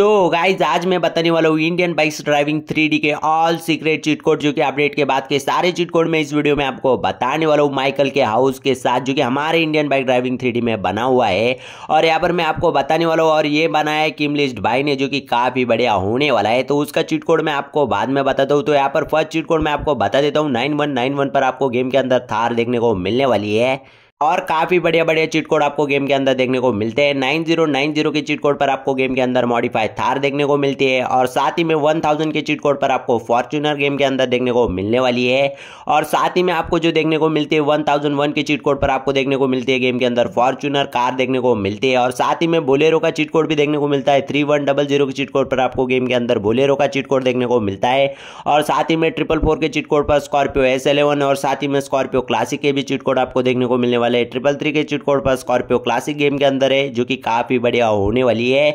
तो गाइज आज मैं बताने वाला हूँ इंडियन बाइक्स ड्राइविंग 3D के ऑल सीक्रेट चीट कोड जो कि अपडेट के बाद के सारे चीट कोड मैं इस वीडियो में आपको बताने वाला हूँ माइकल के हाउस के साथ जो कि हमारे इंडियन बाइक ड्राइविंग 3D में बना हुआ है और यहाँ पर मैं आपको बताने वाला हूँ और ये बनाया है किम लिस्ट भाई ने जो कि काफ़ी बढ़िया होने वाला है तो उसका चीट कोड मैं आपको बाद में बताता हूँ तो यहाँ पर फर्स्ट चीट कोड मैं आपको बता देता हूँ नाइन पर आपको गेम के अंदर थार देखने को मिलने वाली है और काफ़ी बढ़िया बढ़िया चीट कोड आपको गेम के अंदर देखने को मिलते हैं नाइन जीरो नाइन जीरो के चीट कोड पर आपको गेम के अंदर मॉडिफाई थार देखने को मिलती है और साथ ही में वन थाउजेंड के चीट कोड पर आपको फॉर्चुनर गेम के अंदर देखने को मिलने वाली है और साथ ही में आपको जो देखने को मिलती है वन थाउजेंड वन के चीट कोड पर आपको देखने को मिलती है गेम के अंदर फॉर्चूनर कार देखने को मिलती है और साथ ही में बोलेरो का चीट कोड भी देखने को मिलता है थ्री वन डबल जीरो के चीट कोड पर आपको गेम के अंदर बोलेरो का चीट कोड देखने को मिलता है और साथ ही में ट्रिपल फोर के चीट कोड पर स्कॉर्पियो एस और साथ ही में स्कॉर्पियो क्लासिक के भी चीट कोड आपको देखने को मिलने वाले वाले ट्रिपल थ्री के चिट कोड पर स्कॉर्पियो क्लासिक गेम के अंदर है जो कि काफ़ी बढ़िया होने वाली है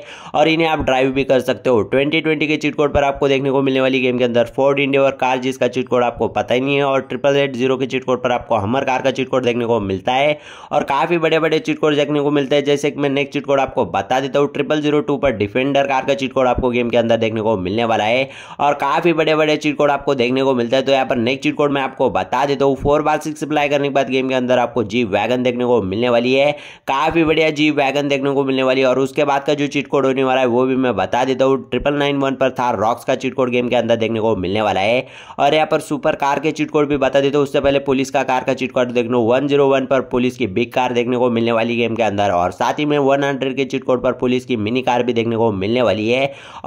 और इन्हें आप ड्राइव भी कर सकते हो ट्वेंटी ट्वेंटी के चिट कोड पर आपको देखने को मिलने वाली गेम के अंदर फोर्ड इंडिया और कार जिसका चिट कोड आपको पता ही नहीं है और ट्रिपल एट जीरो के चिट कोड पर आपको हमर कार का चिट कोड देखने को मिलता है और काफ़ी बड़े बड़े चिट कोड देखने को मिलते हैं जैसे कि मैं नेक्स्ट चिट कोड आपको बता देता हूँ ट्रिपल जीरो टू पर डिफेंडर कार का चिट कोड आपको गेम के अंदर देखने को मिलने वाला है और काफ़ी बड़े बड़े चिट कोड आपको देखने को मिलता है तो यहाँ पर नेक्स्ट चिट कोड मैं आपको बता देता हूँ फोर बार सिक्स अप्लाई करने के बाद गेम के अंदर आपको जी वैगन देखने को मिलने वाली है काफ़ी बढ़िया जी वैगन देखने को मिलने वाली है और उसके बाद का जो चीट कोड होने वाला है वो भी मैं बता देता हूँ ट्रिपल नाइन वन पर था रॉक्स का चीट कोड गेम के अंदर देखने को मिलने वाला है और यहाँ पर सुपर कार के चीट कोड भी बता देता हूँ उससे पहले पुलिस का कार का चीट कोड देखने वन जीरो वन पर पुलिस की बिग कार देखने को मिलने वाली गेम के अंदर और साथ ही में वन हंड्रेड के चीट कोड पर पुलिस की मिनी कार भी देखने को मिलने वाली है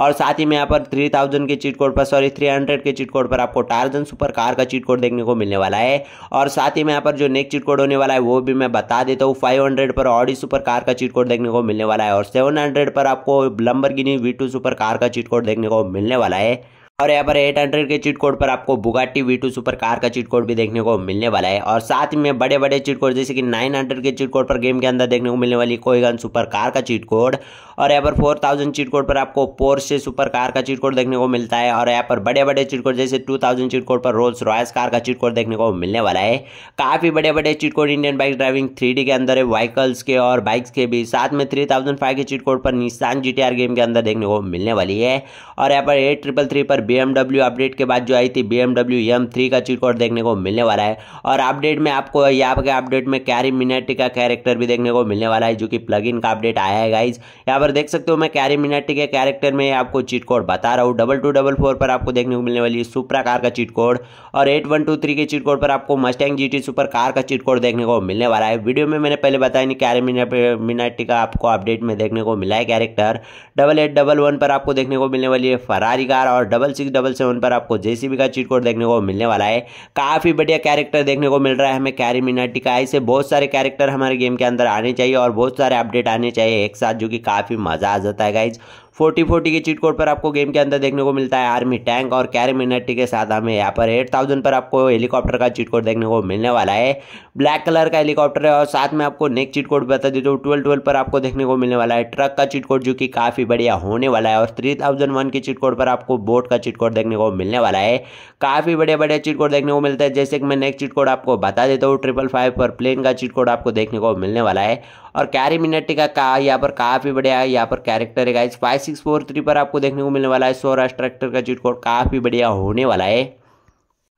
और साथ ही में यहाँ पर थ्री थाउजेंड के चीट कोड पर सॉरी थ्री हंड्रेड के चीट कोड पर आपको टारजन सुपर कार का चीट कोड देखने को मिलने वाला है और साथ ही में यहाँ पर जो नेक्स्ट चीट कोड होने वाला है वो भी मैं बता देता हूँ फाइव हंड्रेड पर ऑडी सुपर कार का चीट कोड देखने को मिलने वाला है और सेवन हंड्रेड पर आपको Lamborghini V two super car का चीट कोड देखने को मिलने वाला है और यहाँ पर एट हंड्रेड के चीट कोड पर आपको Bugatti V two super car का चीट कोड भी देखने को मिलने वाला है और साथ में बड़े बड़े चीट कोड जैसे कि नाइन हंड्रेड के चीट कोड पर गेम के अंदर देखने को मिलने वाली कोईगन सुपर कार का चीट कोड और यहाँ पर फोर थाउजेंड चीट कोड पर आपको पोर से सुपर कार का चीट कोड देखने को मिलता है और यहाँ पर बड़े बड़े चीट कोड जैसे टू थाउजेंड चीट कोड पर रोल्स रॉयस कार का चीट कोड देखने को मिलने वाला है काफ़ी बड़े बड़े cheat code Indian bike driving three के अंदर है व्हीकल्स के और बाइक्स के भी साथ में थ्री थाउजेंड फाइव के चीट कोड पर निशान जी गेम के अंदर देखने को मिलने वाली है और यहाँ पर एट ट्रिपल थ्री पर बीएमडब्ल्यू अपडेट के बाद जो आई थी बीएमडब्ल्यू एम थ्री का चीट कोड देखने को मिलने वाला है और अपडेट में आपको यहाँ के अपडेट में कैरी मिनेटी का कैरेक्टर भी देखने को मिलने वाला है जो कि प्लग का अपडेट आया है गाइज यहाँ पर देख सकते हो मैं कैरी मिनेटी के कैरेक्टर में आपको चीट कोड बता रहा हूँ डबल टू डबल फोर पर आपको देखने को मिलने वाली है सुपरा कार का चीट कोड और एट वन टू थ्री के चीट कोड पर आपको मस्टैंग जी सुपर कार का चीट कोड देखने को मिलने वाला है वीडियो में मैंने पहले बताया नहीं कैरी मिनाटी का आपको अपडेट में देखने को मिला है character double eight double one पर आपको देखने को मिलने वाली है फरारी कार और डबल सिक्स डबल सेवन पर आपको जेसीबी का चीट कोड देखने को मिलने वाला है काफ़ी बढ़िया कैरेक्टर देखने को मिल रहा है हमें कैरी मिनाटी का ऐसे बहुत सारे कैरेक्टर हमारे गेम के अंदर आने चाहिए और बहुत सारे अपडेट आने चाहिए एक साथ जो कि काफ़ी मज़ा आ जाता है गाइज फोर्टी फोर्टी के चीट कोड पर आपको गेम के अंदर देखने को मिलता है आर्मी टैंक और कैरी मिनटी के साथ हमें यहाँ पर एट थाउजेंड पर आपको हेलीकॉप्टर का चीट कोड देखने को मिलने वाला है ब्लैक कलर का हेलीकॉप्टर है और साथ में आपको नेक्स्ट चीट कोड बता देता हूँ ट्वेल्व ट्वेल्व पर आपको देखने को मिलने वाला है ट्रक का चीट कोड जो कि काफ़ी बढ़िया होने वाला है और थ्री थाउजेंड वन के चीट कोड पर आपको बोट का चीट कोड देखने को मिलने वाला है काफ़ी बढ़िया बढ़िया चीट कोड देखने को मिलता है जैसे कि मैं नेक्स्ट चीट कोड आपको बता देता हूँ ट्रिपल फाइव पर प्लेन का चीट कोड आपको देखने को मिलने वाला है और कैरी मिनट का का यहाँ पर काफ़ी बढ़िया है यहाँ पर कैरेक्टर है guys five six four three पर आपको देखने को मिलने वाला है सौराष्ट्र ट्रैक्टर का चीट कोड काफ़ी बढ़िया होने वाला है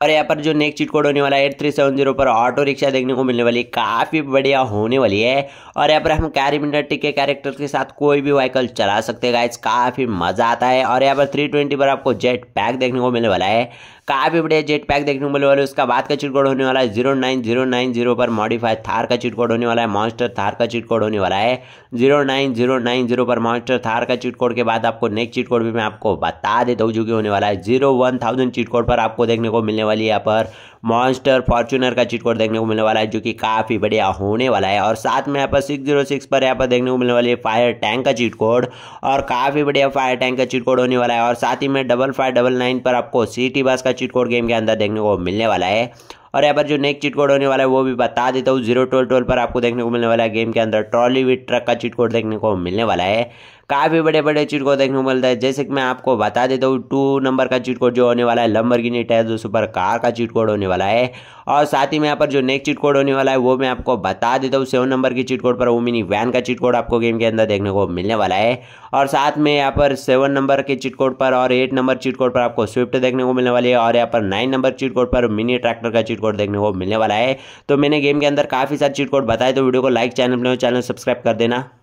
और यहाँ पर जो नेक्स्ट चीट कोड होने वाला है एट थ्री सेवन जीरो पर ऑटो रिक्शा देखने को मिलने वाली काफ़ी बढ़िया होने वाली है और यहाँ पर हम कैरी मिनटी के कैरेक्टर के साथ कोई भी व्हीकल चला सकते हैं गाइज काफ़ी मज़ा आता है और यहाँ पर थ्री ट्वेंटी पर आपको जेट पैक देखने को मिलने वाला है काफ़ी बढ़िया जेट पैक देखने को मिलने वाले उसका बाद का चिट कोड होने वाला है zero nine zero nine zero पर मॉडिफाइड थार का चिट कोड होने वाला है मॉन्स्टर थार का चिट कोड होने वाला है zero nine zero nine zero पर मॉन्स्टर थार का चिट कोड के बाद आपको नेक्स्ट चिट कोड भी मैं आपको बता देता हूँ जो कि होने वाला है zero one thousand cheat code पर आपको देखने को मिलने वाली है यहाँ पर मॉन्स्टर फॉर्चूनर का कोड देखने को मिलने वाला है जो कि काफ़ी बढ़िया होने वाला है और साथ में यहाँ पर सिक्स जीरो सिक्स पर यहाँ पर देखने को मिलने वाली है फायर टैंक का चिटकोड और काफ़ी बढ़िया फायर टैंक का चिटकोड होने वाला है और साथ ही में डबल फाइव डबल नाइन पर आपको सिटी बस का चिटकोड गेम के अंदर देखने को मिलने वाला है और यहाँ पर जो नेक्स्ट चिट कोड होने वाला है वो भी बता देता हूँ जीरो टोल टोल पर आपको देखने को मिलने वाला है गेम के अंदर ट्रॉली विथ ट्रक का चिट कोड देखने को मिलने वाला है काफ़ी बड़े बड़े चीट को देखने को मिलता है जैसे कि मैं आपको बता देता हूँ टू नंबर का चीट कोड जो होने वाला है लंबर गिनी टैज सुपर कार का चीट कोड होने वाला है और साथ ही में यहाँ पर जो नेक्स्ट चीट कोड होने वाला है वो मैं आपको बता देता हूँ सेवन नंबर की चीट कोड पर मिनी वैन का चीट कोड आपको गेम के अंदर देखने को मिलने वाला है और साथ में यहाँ पर सेवन नंबर के चीट कोड पर और एट नंबर चीट कोड पर आपको स्विफ्ट देखने को मिलने वाली है और यहाँ पर नाइन नंबर चीट कोड पर मिनी ट्रैक्टर का चीट कोड देखने को मिलने वाला है तो मैंने गेम के अंदर काफ़ी सारे चीट कोड बताए तो वीडियो को लाइक चैनल चैनल सब्सक्राइब कर देना